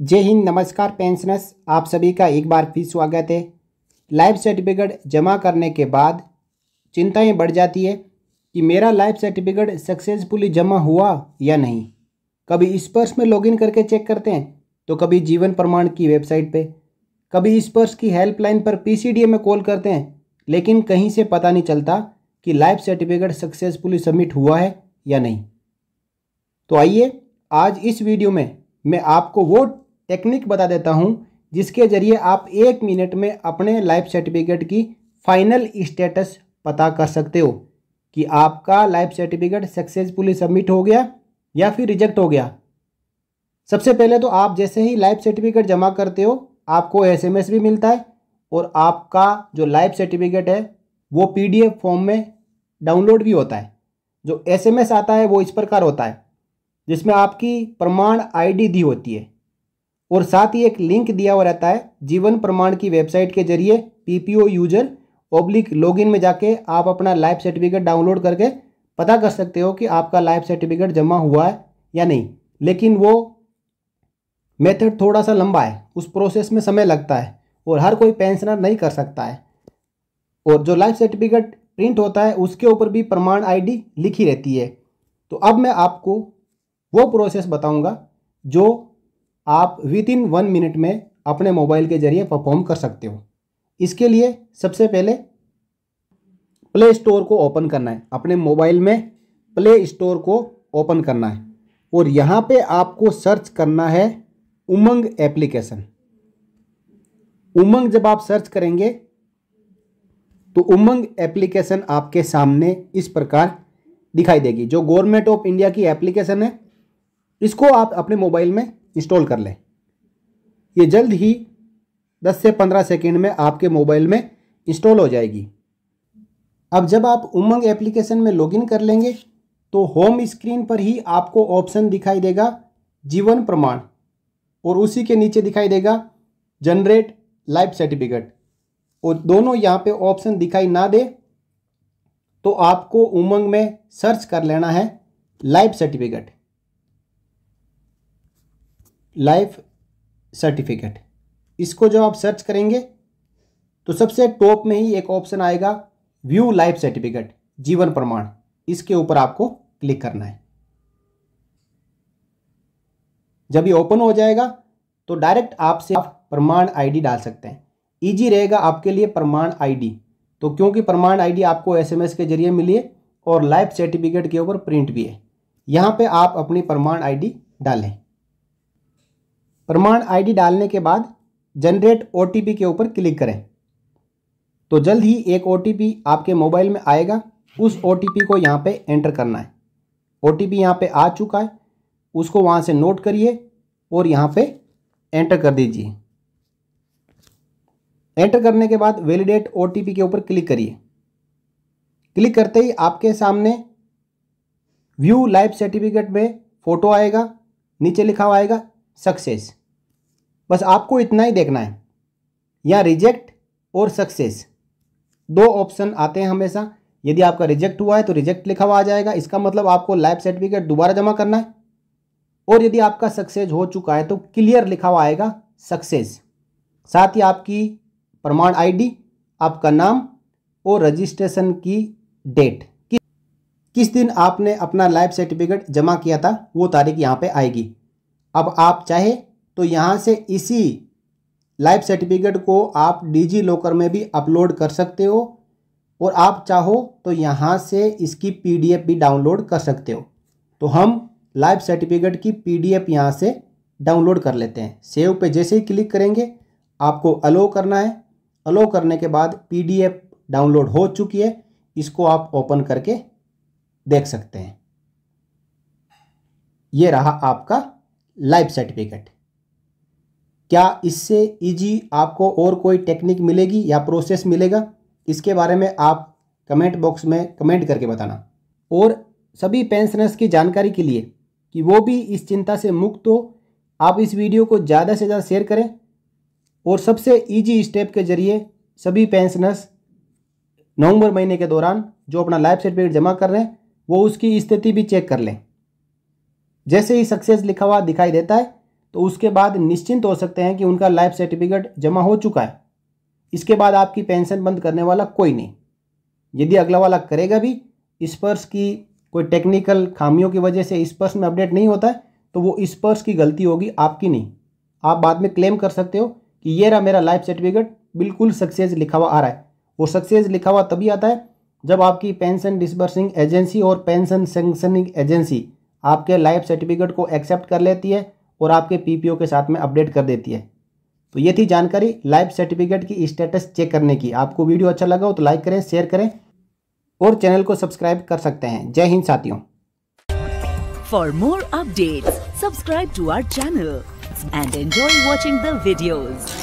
जय हिंद नमस्कार पेंशनर्स आप सभी का एक बार फिर स्वागत है लाइफ सर्टिफिकेट जमा करने के बाद चिंताएं बढ़ जाती है कि मेरा लाइफ सर्टिफिकेट सक्सेसफुली जमा हुआ या नहीं कभी इस पर्स में लॉगिन करके चेक करते हैं तो कभी जीवन प्रमाण की वेबसाइट पे कभी इस पर्स की हेल्पलाइन पर पीसीडीए में कॉल करते हैं लेकिन कहीं से पता नहीं चलता कि लाइफ सर्टिफिकेट सक्सेसफुली सबमिट हुआ है या नहीं तो आइए आज इस वीडियो में मैं आपको वो टेक्निक बता देता हूँ जिसके ज़रिए आप एक मिनट में अपने लाइफ सर्टिफिकेट की फाइनल स्टेटस पता कर सकते हो कि आपका लाइफ सर्टिफिकेट सक्सेसफुली सबमिट हो गया या फिर रिजेक्ट हो गया सबसे पहले तो आप जैसे ही लाइफ सर्टिफिकेट जमा करते हो आपको एसएमएस भी मिलता है और आपका जो लाइफ सर्टिफिकेट है वो पीडीएफ फॉर्म में डाउनलोड भी होता है जो एसएमएस आता है वो इस प्रकार होता है जिसमें आपकी प्रमाण आईडी दी होती है और साथ ही एक लिंक दिया हुआ रहता है जीवन प्रमाण की वेबसाइट के जरिए पीपीओ यूजर ओब्लिक लॉगिन में जाके आप अपना लाइफ सर्टिफिकेट डाउनलोड करके पता कर सकते हो कि आपका लाइफ सर्टिफिकेट जमा हुआ है या नहीं लेकिन वो मेथड थोड़ा सा लंबा है उस प्रोसेस में समय लगता है और हर कोई पेंशनर नहीं कर सकता है और जो लाइफ सर्टिफिकेट प्रिंट होता है उसके ऊपर भी प्रमाण आईडी लिखी रहती है तो अब मैं आपको वो प्रोसेस बताऊंगा जो आप विद इन वन मिनट में अपने मोबाइल के ज़रिए परफॉर्म कर सकते हो इसके लिए सबसे पहले प्ले स्टोर को ओपन करना है अपने मोबाइल में प्ले स्टोर को ओपन करना है और यहाँ पे आपको सर्च करना है उमंग एप्लीकेशन उमंग जब आप सर्च करेंगे तो उमंग एप्लीकेशन आपके सामने इस प्रकार दिखाई देगी जो गवर्नमेंट ऑफ इंडिया की एप्लीकेशन है इसको आप अपने मोबाइल में इंस्टॉल कर लें ये जल्द ही 10 से 15 सेकेंड में आपके मोबाइल में इंस्टॉल हो जाएगी अब जब आप उमंग एप्लीकेशन में लॉगिन कर लेंगे तो होम स्क्रीन पर ही आपको ऑप्शन दिखाई देगा जीवन प्रमाण और उसी के नीचे दिखाई देगा जनरेट लाइफ सर्टिफिकेट और दोनों यहाँ पे ऑप्शन दिखाई ना दे तो आपको उमंग में सर्च कर लेना है लाइफ सर्टिफिकेट लाइफ सर्टिफिकेट इसको जब आप सर्च करेंगे तो सबसे टॉप में ही एक ऑप्शन आएगा व्यू लाइफ सर्टिफिकेट जीवन प्रमाण इसके ऊपर आपको क्लिक करना है जब ये ओपन हो जाएगा तो डायरेक्ट आपसे आप प्रमाण आईडी डाल सकते हैं इजी रहेगा आपके लिए प्रमाण आईडी तो क्योंकि प्रमाण आईडी आपको एसएमएस के जरिए मिली है और लाइफ सर्टिफिकेट के ऊपर प्रिंट भी है यहां पे आप अपनी प्रमाण आईडी डालें प्रमाण आईडी डालने के बाद जनरेट ओटीपी के ऊपर क्लिक करें तो जल्द ही एक ओटीपी आपके मोबाइल में आएगा उस ओटीपी को यहाँ पे एंटर करना है ओटीपी यहाँ पर आ चुका है उसको वहाँ से नोट करिए और यहाँ पे एंटर कर दीजिए एंटर करने के बाद वैलिडेट ओटीपी के ऊपर क्लिक करिए क्लिक करते ही आपके सामने व्यू लाइफ सर्टिफिकेट में फ़ोटो आएगा नीचे लिखा हुआ आएगा सक्सेस बस आपको इतना ही देखना है या रिजेक्ट और सक्सेस दो ऑप्शन आते हैं हमेशा यदि आपका रिजेक्ट हुआ है तो रिजेक्ट लिखा हुआ आ जाएगा इसका मतलब आपको लाइफ सर्टिफिकेट दोबारा जमा करना है और यदि आपका सक्सेस हो चुका है तो क्लियर लिखा हुआ आएगा सक्सेस साथ ही आपकी प्रमाण आईडी आपका नाम और रजिस्ट्रेशन की डेट कि, किस दिन आपने अपना लाइफ सर्टिफिकेट जमा किया था वो तारीख यहाँ पे आएगी अब आप चाहे तो यहाँ से इसी लाइफ सर्टिफिकेट को आप डिजी लॉकर में भी अपलोड कर सकते हो और आप चाहो तो यहाँ से इसकी पीडीएफ भी डाउनलोड कर सकते हो तो हम लाइफ सर्टिफिकेट की पीडीएफ डी यहाँ से डाउनलोड कर लेते हैं सेव पे जैसे ही क्लिक करेंगे आपको अलो करना है अलो करने के बाद पीडीएफ डाउनलोड हो चुकी है इसको आप ओपन करके देख सकते हैं ये रहा आपका लाइफ सर्टिफिकेट क्या इससे इजी आपको और कोई टेक्निक मिलेगी या प्रोसेस मिलेगा इसके बारे में आप कमेंट बॉक्स में कमेंट करके बताना और सभी पेंशनर्स की जानकारी के लिए कि वो भी इस चिंता से मुक्त हो आप इस वीडियो को ज़्यादा से ज़्यादा शेयर करें और सबसे ईजी स्टेप के जरिए सभी पेंशनर्स नवंबर महीने के दौरान जो अपना लाइफ सर्टिफिकेट जमा कर रहे हैं वो उसकी स्थिति भी चेक कर लें जैसे ही सक्सेस लिखा हुआ दिखाई देता है तो उसके बाद निश्चिंत हो सकते हैं कि उनका लाइफ सर्टिफिकेट जमा हो चुका है इसके बाद आपकी पेंशन बंद करने वाला कोई नहीं यदि अगला वाला करेगा भी स्पर्श की कोई टेक्निकल खामियों की वजह से स्पर्श में अपडेट नहीं होता है तो वो स्पर्श की गलती होगी आपकी नहीं आप बाद में क्लेम कर सकते हो कि ये रहा मेरा लाइफ सर्टिफिकेट बिल्कुल सक्सेस लिखा हुआ आ रहा है वो सक्सेस लिखा हुआ तभी आता है जब आपकी पेंशन डिसबर्सिंग एजेंसी और पेंशन सेंक्शनिंग एजेंसी आपके लाइफ सर्टिफिकेट को एक्सेप्ट कर लेती है और आपके पीपीओ के साथ में अपडेट कर देती है तो ये थी जानकारी लाइफ सर्टिफिकेट की स्टेटस चेक करने की आपको वीडियो अच्छा लगा हो तो लाइक करें शेयर करें और चैनल को सब्सक्राइब कर सकते हैं जय हिंद साथियों for more update subscribe to our channel and enjoy watching दीडियोज़